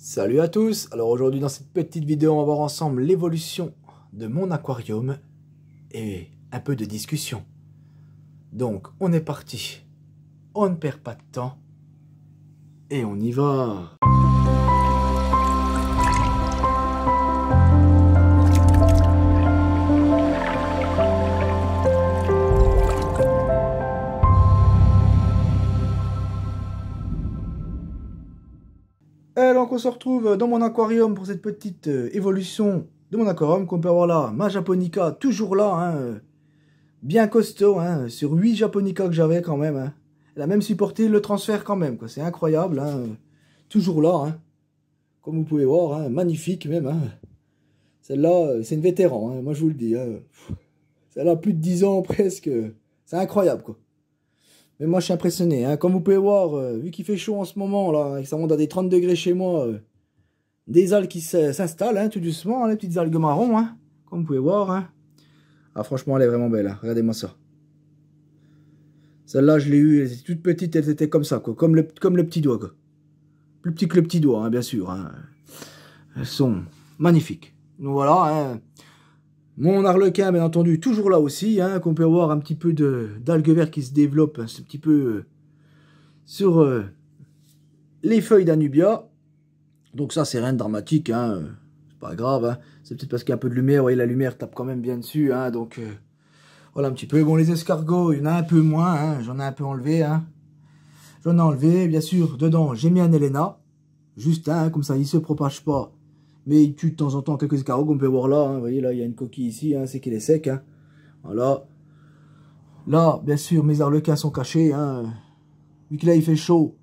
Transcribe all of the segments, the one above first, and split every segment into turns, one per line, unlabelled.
Salut à tous Alors aujourd'hui dans cette petite vidéo on va voir ensemble l'évolution de mon aquarium et un peu de discussion. Donc on est parti, on ne perd pas de temps et on y va on se retrouve dans mon aquarium pour cette petite euh, évolution de mon aquarium qu'on peut voir là. Ma japonica, toujours là, hein, euh, bien costaud, hein, sur 8 japonicas que j'avais quand même. Hein. Elle a même supporté le transfert quand même, c'est incroyable. Euh, toujours là, comme vous pouvez voir, magnifique même. Celle-là, c'est une vétéran, moi je vous le dis. Celle-là, plus de 10 ans presque, c'est incroyable quoi. Mais moi, je suis impressionné. Hein. Comme vous pouvez voir, euh, vu qu'il fait chaud en ce moment, là, et que ça monte à des 30 degrés chez moi, euh, des algues qui s'installent, hein, tout doucement, hein, les petites algues marron, hein, comme vous pouvez voir. Hein. Ah, franchement, elle est vraiment belle. Regardez-moi ça. Celle-là, je l'ai eue, elle était toute petite, elle était comme ça, quoi. Comme le, comme le petit doigt, quoi. Plus petit que le petit doigt, bien sûr. Elles sont magnifiques. Donc voilà, hein. Mon arlequin, bien entendu, toujours là aussi, hein, qu'on peut voir un petit peu d'algues vertes qui se développe, hein, c'est un petit peu euh, sur euh, les feuilles d'Anubia. Donc ça, c'est rien de dramatique, hein, euh, c'est pas grave. C'est peut-être parce qu'il y a un peu de lumière, voyez, la lumière tape quand même bien dessus, donc voilà un petit peu. Bon, les escargots, il y en a un peu moins, j'en ai un peu enlevé. J'en ai enlevé, bien sûr, dedans, j'ai mis un héléna, juste, comme ça, il se propage pas mais il tue de temps en temps quelques escargots on peut voir là. Hein. Vous voyez, là, il y a une coquille ici, hein, c'est qu'il est sec. Hein. Voilà. Là, bien sûr, mes arlequins sont cachés. Vu que là, il fait chaud,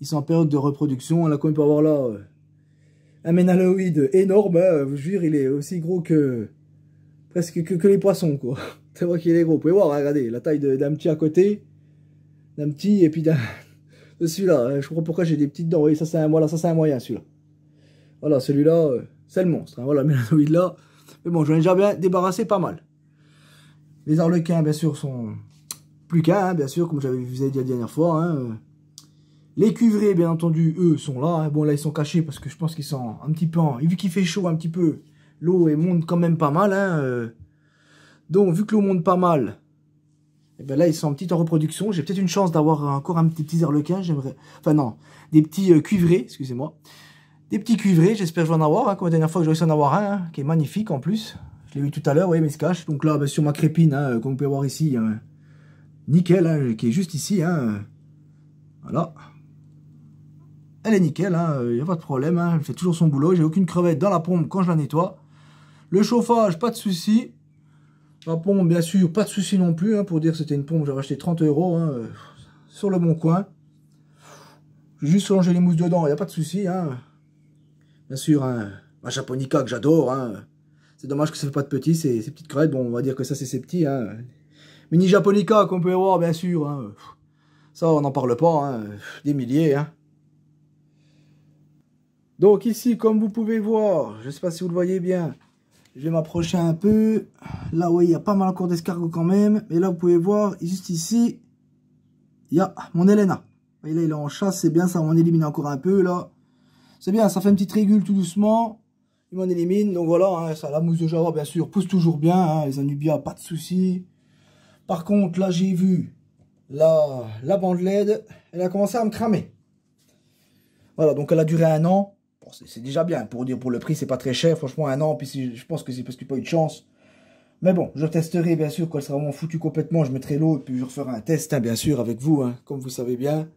ils sont en période de reproduction. Là, on peut voir là un ménaloïde énorme. je vous jure, il est aussi gros que presque que, les poissons, quoi. C'est vrai qu'il est gros. Vous pouvez voir, regardez, la taille d'un petit à côté, d'un petit, et puis d'un... de celui-là. Je comprends pourquoi j'ai des petites dents. ça, c'est un moyen, celui-là. Voilà, celui-là, euh, c'est le monstre. Hein, voilà, Mélanoïde-là. Mais bon, je ai déjà bien débarrassé pas mal. Les Arlequins, bien sûr, sont plus qu'un, hein, bien sûr, comme j'avais vous dit la dernière fois. Hein, euh. Les cuivrés, bien entendu, eux, sont là. Bon, là, ils sont cachés parce que je pense qu'ils sont un petit peu... En... Vu qu'il fait chaud un petit peu, l'eau monte quand même pas mal. Euh. Donc, vu que l'eau monte pas mal, et eh ben là, ils sont en petite en reproduction. J'ai peut-être une chance d'avoir encore un petit, petit arlequin. J'aimerais... Enfin, non, des petits cuivrés, excusez-moi. Des petits cuivrés, j'espère que je vais en avoir, hein, comme la dernière fois que j'ai réussi à en avoir un, hein, qui est magnifique en plus. Je l'ai vu tout à l'heure, vous voyez se cache, Donc là, bah, sur ma crépine, hein, euh, comme vous pouvez voir ici, nickel, qui est juste ici. Voilà. Elle est nickel, il n'y euh, a pas de problème, elle fait toujours son boulot. J'ai aucune crevette dans la pompe quand je la nettoie. Le chauffage, pas de souci. La pompe, bien sûr, pas de souci non plus. pour dire que c'était une pompe, j'ai acheté 30 euros euh, sur le bon coin. J'ai juste rangé les mousses dedans, il n'y a pas de souci. Bien sûr, un hein. ma japonica que j'adore. Hein. C'est dommage que ça fait pas de petits, ces, petites crêtes, Bon, on va dire que ça, c'est ses petits. Hein. Mini japonica qu'on peut voir bien sûr. Ça, on n'en parle pas. Des milliers. Hein. Donc ici, comme vous pouvez voir, je ne sais pas si vous le voyez bien, je vais m'approcher un peu. Là, oui, il y a pas mal encore d'escargots quand même. Mais là, vous pouvez voir, juste ici, il y a mon Elena. Et là, il est en chasse, c'est bien ça, on élimine encore un peu, là. C'est bien, ça fait une petite régule tout doucement. Il m'en élimine. Donc voilà, hein, ça, la mousse de Java, bien sûr, pousse toujours bien. Hein, les anubias pas de soucis Par contre, là, j'ai vu la, la bande LED. Elle a commencé à me cramer. Voilà, donc elle a duré un an. c'est déjà bien. Pour dire pour le prix, c'est pas très cher. Franchement, un an. Puis je pense que c'est parce qu'il n'y a pas eu de chance. Mais bon, je testerai bien sûr quand elle sera vraiment foutue complètement. Je mettrai l'eau et puis je referai un test, hein, bien sûr, avec vous, comme vous savez bien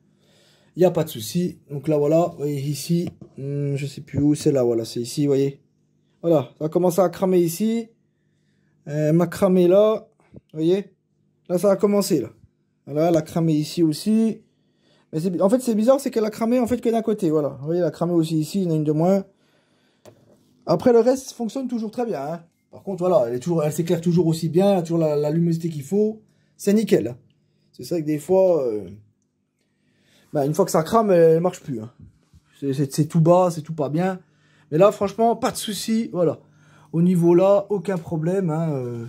il n'y a pas de souci. Donc là, voilà, vous voyez ici, hmm, je sais plus où, c'est là, voilà, c'est ici, vous voyez. Voilà, ça a commencé à cramer ici. Euh, elle m'a cramé là, vous voyez. Là, ça a commencé, là. Voilà, elle a cramé ici aussi. Mais en fait, c'est bizarre, c'est qu'elle a cramé, en fait, que d'un côté, voilà. Vous voyez, elle a cramé aussi ici, il y en a une de moins. Après, le reste fonctionne toujours très bien, hein. Par contre, voilà, elle est toujours, elle s'éclaire toujours aussi bien, elle a toujours la, luminosité qu'il faut. C'est nickel. Hein. C'est ça que des fois... Euh, bah, une fois que ça crame, elle, marche plus. Hein. C'est tout bas, c'est tout pas bien. Mais là, franchement, pas de souci. Voilà. Au niveau là, aucun problème. Hein, euh.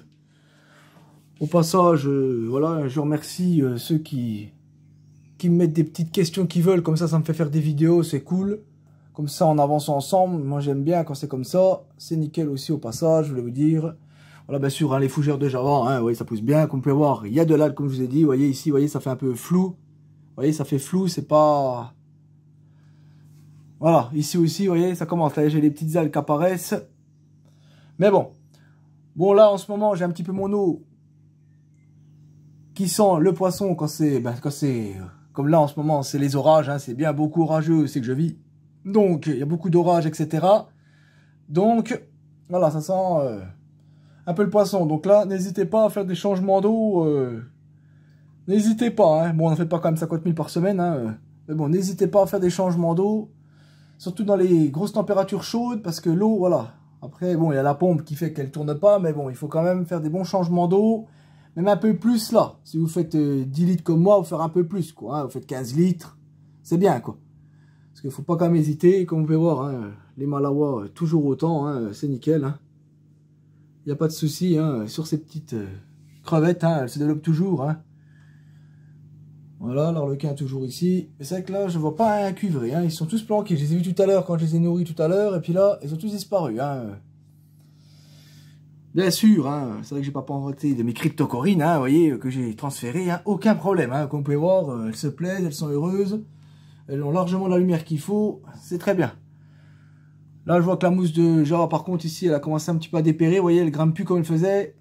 Au passage, euh, voilà, je remercie euh, ceux qui, qui me mettent des petites questions qu'ils veulent. Comme ça, ça me fait faire des vidéos, c'est cool. Comme ça, on avance ensemble. Moi, j'aime bien quand c'est comme ça. C'est nickel aussi au passage, je voulais vous dire. Voilà, bien sûr, hein, les fougères de Java, ça pousse bien. Comme vous pouvez voir, il y a de l'algue, comme je vous ai dit. voyez ici, voyez, ça fait un peu flou voyez, ça fait flou, c'est pas... Voilà, ici aussi, vous voyez, ça commence. Là, j'ai les petites algues qui apparaissent. Mais bon. Bon, là, en ce moment, j'ai un petit peu mon eau qui sent le poisson quand c'est... Ben, quand c'est... Comme là, en ce moment, c'est les orages. Hein, c'est bien beaucoup orageux, c'est que je vis. Donc, il y a beaucoup d'orages, etc. Donc, voilà, ça sent euh, un peu le poisson. Donc là, n'hésitez pas à faire des changements d'eau... Euh, N'hésitez pas, hein. bon on ne fait pas quand même 50 000 par semaine, hein. mais bon n'hésitez pas à faire des changements d'eau, surtout dans les grosses températures chaudes, parce que l'eau, voilà, après bon il y a la pompe qui fait qu'elle tourne pas, mais bon il faut quand même faire des bons changements d'eau, même un peu plus là, si vous faites 10 euh, litres comme moi, vous faire un peu plus quoi, hein. vous faites 15 litres, c'est bien quoi. Parce qu'il ne faut pas quand même hésiter, comme vous pouvez voir, les Malawa, euh, toujours autant, c'est nickel. Il n'y a pas de souci sur ces petites euh, crevettes, elles se développent toujours. hein, voilà, l'arlequin est toujours ici. Mais c'est vrai que là, je vois pas un cuivré. Hein. Ils sont tous planqués. Je les ai vus tout à l'heure quand je les ai nourris tout à l'heure. Et puis là, ils ont tous disparu. Hein. Bien sûr, hein. c'est vrai que j'ai pas inventé de mes cryptocorines, hein, voyez, que j'ai transférées. Hein. Aucun problème. Hein. Comme vous pouvez voir, euh, elles se plaisent, elles sont heureuses. Elles ont largement la lumière qu'il faut. C'est très bien. Là, je vois que la mousse de genre par contre, ici, elle a commencé un petit peu à dépérer. Vous voyez, elle grimpe plus comme elle faisait.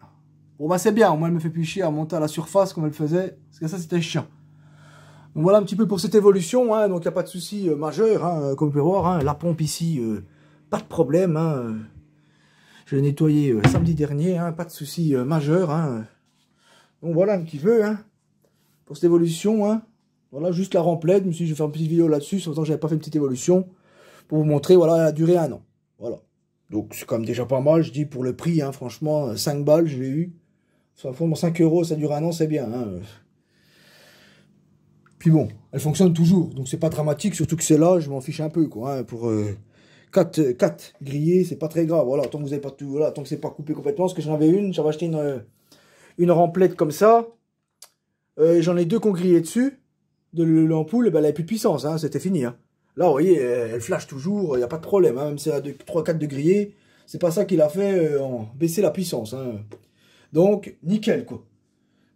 Bon, bah, c'est bien. Au moins, elle me fait plus chier à monter à la surface comme elle faisait. Parce que ça, c'était chiant voilà un petit peu pour cette évolution, hein, donc il n'y a pas de souci euh, majeur, hein, euh, comme vous pouvez voir, hein, la pompe ici, euh, pas de problème, hein, je l'ai nettoyé samedi dernier, pas de souci majeur, donc voilà un petit peu, pour cette évolution, voilà juste la remplette, je me suis dit je vais faire une petite vidéo là-dessus, sans que n'avais pas fait une petite évolution, pour vous montrer, voilà, a duré un an, voilà, donc c'est quand même déjà pas mal, je dis pour le prix, franchement, 5 balles je l'ai eu, ça, 5 euros, ça dure un an, c'est bien, puis bon, elle fonctionne toujours, donc c'est pas dramatique, surtout que c'est là, je m'en fiche un peu, quoi. Hein, pour 4, euh, quatre grillés, c'est pas très grave, voilà, tant que vous avez pas tout, voilà, tant que c'est pas coupé complètement, parce que j'en avais une, j'avais acheté une, euh, une remplette comme ça, euh, j'en ai deux qu'on grillait dessus, de l'ampoule, ben, elle avait plus de puissance, hein, c'était fini, hein. Là, vous voyez, elle flash toujours, il n'y a pas de problème, hein, même si elle a 3-4 de grillé, c'est pas ça qui l'a fait baisser la puissance, Donc, nickel, quoi.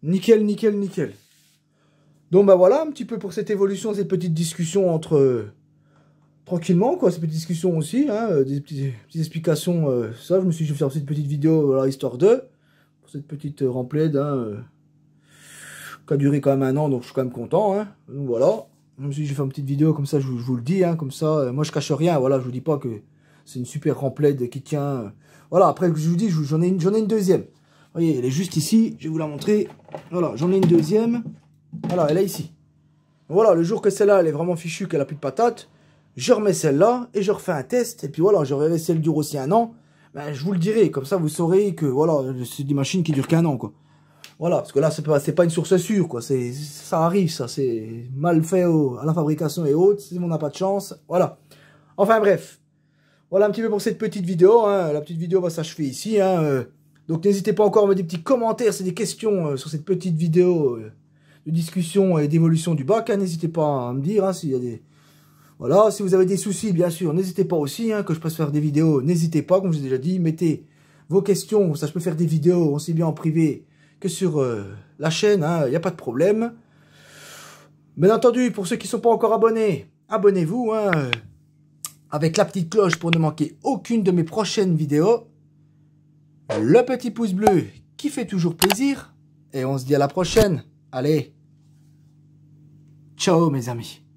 Nickel, nickel, nickel. Donc bah voilà un petit peu pour cette évolution, cette petite discussion entre euh, tranquillement quoi, cette petite discussion aussi, hein, euh, des petites, explications. Euh, ça, je me suis fait je vais faire une petite vidéo voilà, histoire 2, pour cette petite remplaide hein, qui a duré quand même un an, donc je suis quand même content. Hein, voilà, je me suis fait je une petite vidéo comme ça, je, vous le dis, hein, comme ça, moi je cache rien. Voilà, je vous dis pas que c'est une super remplaide qui tient. voilà, après je vous dis, j'en ai j'en ai une deuxième. Vous voyez, elle est juste ici. Je vais vous la montrer. Voilà, j'en ai une deuxième. Voilà, elle est ici. Voilà, le jour que celle-là, elle est vraiment fichue, qu'elle a plus de patates, je remets celle-là et je refais un test. Et puis voilà, je verrai celle elle dure aussi un an. Ben, je vous le dirai, comme ça vous saurez que voilà, c'est des machines qui durent qu'un an, quoi. Voilà, parce que là, c'est pas, pas une source sûre, quoi. C'est, ça arrive, ça. C'est mal fait à la fabrication et autres. Si on n'a pas de chance, voilà. Enfin, bref. Voilà un petit peu pour cette petite vidéo. Hein. La petite vidéo va s'achever ici. Hein. Euh, donc, n'hésitez pas encore à mettre des petits commentaires, c'est des questions euh, sur cette petite vidéo. Euh de discussion et d'évolution du bac. Hein, n'hésitez pas à me dire hein, s'il y a des... Voilà, si vous avez des soucis, bien sûr, n'hésitez pas aussi, hein, que je puisse faire des vidéos, n'hésitez pas, comme je vous ai déjà dit, mettez vos questions, ça je peux faire des vidéos aussi bien en privé que sur euh, la chaîne, il n'y a pas de problème. Bien entendu, pour ceux qui ne sont pas encore abonnés, abonnez-vous, euh, avec la petite cloche pour ne manquer aucune de mes prochaines vidéos. Le petit pouce bleu qui fait toujours plaisir, et on se dit à la prochaine. Allez, ciao mes amis.